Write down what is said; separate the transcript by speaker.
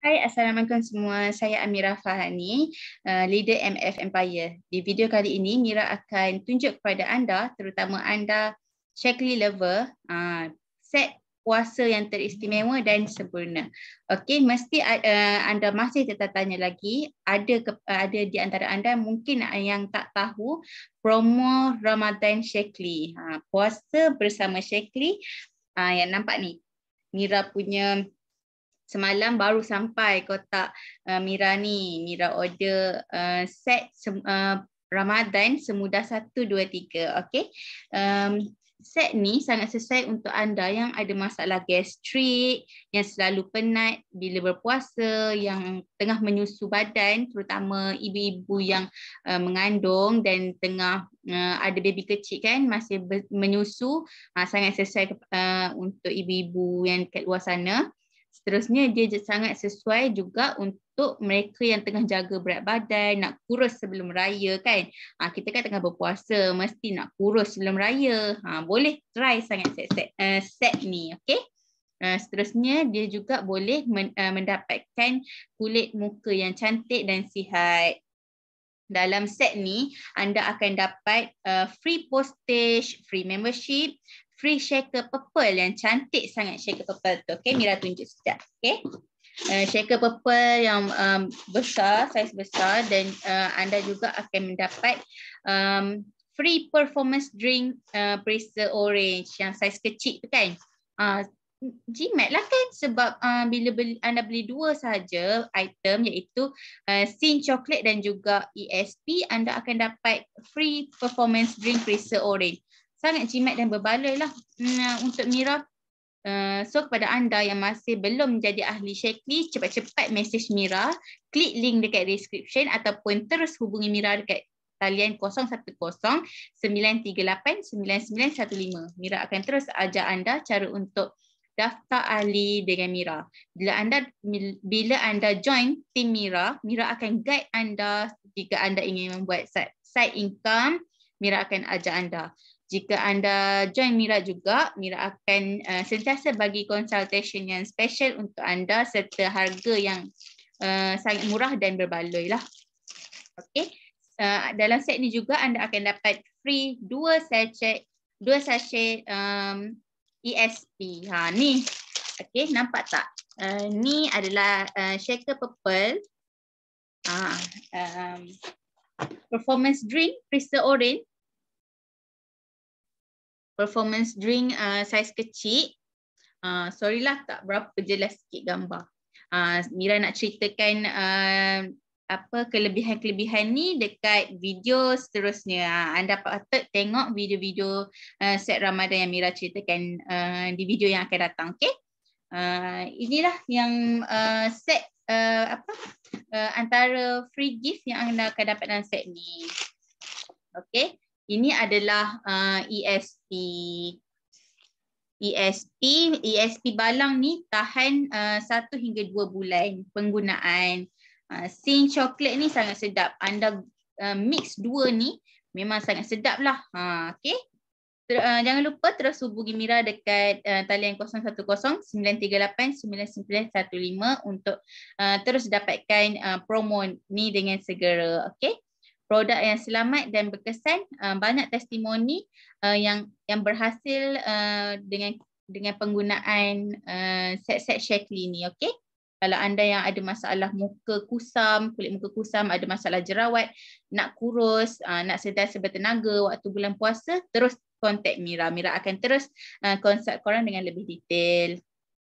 Speaker 1: Hai, Assalamualaikum semua. Saya Amira Fahani, eh, leader MF Empire. Di video kali ini, Mira akan tunjuk kepada anda, terutama anda Shackley Lover, ah, set puasa yang teristimewa dan sempurna. Okey, mesti eh, anda masih tertanya lagi, ada ada di antara anda mungkin yang tak tahu promo Ramadan Shackley. Ah, puasa bersama Shackley. Ah, yang nampak ni. Mira punya semalam baru sampai kotak uh, Mira ni. Mira order uh, set sem- uh, Ramadan semudah 1 2 3. Okey. Um set ni sangat sesuai untuk anda yang ada masalah gastrik, yang selalu penat bila berpuasa, yang tengah menyusu badan terutama ibu-ibu yang uh, mengandung dan tengah uh, ada baby kecil kan masih menyusu, uh, sangat sesuai uh, untuk ibu-ibu yang kat luar sana. Seterusnya, dia sangat sesuai juga untuk mereka yang tengah jaga berat badan, nak kurus sebelum raya kan. Ha, kita kan tengah berpuasa, mesti nak kurus sebelum raya. Ha, boleh try sangat set, set, uh, set ni, okay? Uh, ah, seterusnya, dia juga boleh men, uh, mendapatkan kulit muka yang cantik dan sihat. Dalam set ni, anda akan dapat uh, free postage, free membership, free shaker purple yang cantik sangat shaker purple tu. Okay, Mira tunjuk sekejap. Okay. Uh, shaker purple yang um, besar, saiz besar dan uh, anda juga akan mendapat um, free performance drink uh, bracer orange yang saiz kecil tu kan. Jimat ah, uh, lah kan sebab uh, bila beli, anda beli dua saja item iaitu uh, sin coklat dan juga ESP anda akan dapat free performance drink bracer orange sangat jimat dan berbaloi lah hmm, uh, untuk Mira. Uh, so kepada anda yang masih belum jadi ahli Shekli, cepat-cepat message Mira, klik link dekat description ataupun terus hubungi Mira dekat talian 010-938-9915. Mira akan terus ajar anda cara untuk daftar ahli dengan Mira. Bila anda bila anda join tim Mira, Mira akan guide anda jika anda ingin membuat side, side income, Mira akan ajar anda jika anda join Mira juga, Mira akan uh, sentiasa bagi consultation yang special untuk anda serta harga yang uh, sangat murah dan berbaloi lah. Okay. Uh, eh, dalam set ni juga anda akan dapat free dua sachet dua sachet um, ESP. Ha ni. okay, nampak tak? Uh, ni adalah uh, shaker purple. Ha, um, performance drink crystal orange performance drink uh, saiz kecil. Uh, sorry lah tak berapa jelas sikit gambar. Uh, Mira nak ceritakan uh, apa kelebihan-kelebihan ni dekat video seterusnya. Uh, anda patut tengok video-video uh, set Ramadan yang Mira ceritakan uh, di video yang akan datang. Okay? Uh, inilah yang uh, set uh, apa uh, antara free gift yang anda akan dapat dalam set ni. Okay ini adalah uh, ESP. ESP ESP balang ni tahan uh, hingga dua bulan penggunaan. Uh, sin coklat ni sangat sedap. Anda uh, mix dua ni memang sangat sedap lah. Uh, ha, okay. Ter, uh, jangan lupa terus hubungi Mira dekat uh, talian 010-938-9915 untuk uh, terus dapatkan uh, promo ni dengan segera. Okay produk yang selamat dan berkesan ah, banyak testimoni ah, yang yang berhasil ah, dengan dengan penggunaan set-set Shackley ni okey kalau anda yang ada masalah muka kusam, kulit muka kusam, ada masalah jerawat, nak kurus, nak sedar sentiasa bertenaga waktu bulan puasa, terus contact Mira. Mira akan terus konsult korang dengan lebih detail.